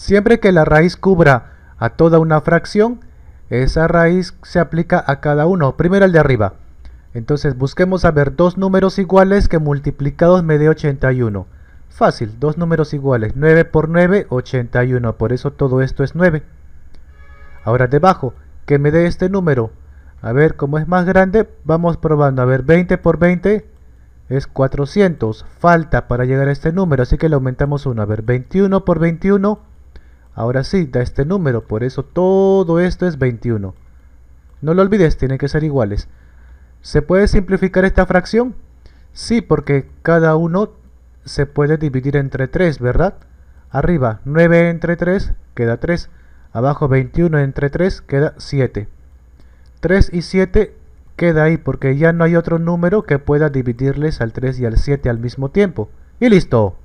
Siempre que la raíz cubra a toda una fracción, esa raíz se aplica a cada uno. Primero el de arriba. Entonces busquemos a ver dos números iguales que multiplicados me dé 81. Fácil, dos números iguales. 9 por 9, 81. Por eso todo esto es 9. Ahora debajo, que me dé este número. A ver, como es más grande, vamos probando. A ver, 20 por 20 es 400. Falta para llegar a este número, así que le aumentamos uno. A ver, 21 por 21 Ahora sí, da este número, por eso todo esto es 21. No lo olvides, tienen que ser iguales. ¿Se puede simplificar esta fracción? Sí, porque cada uno se puede dividir entre 3, ¿verdad? Arriba 9 entre 3 queda 3, abajo 21 entre 3 queda 7. 3 y 7 queda ahí porque ya no hay otro número que pueda dividirles al 3 y al 7 al mismo tiempo. ¡Y listo!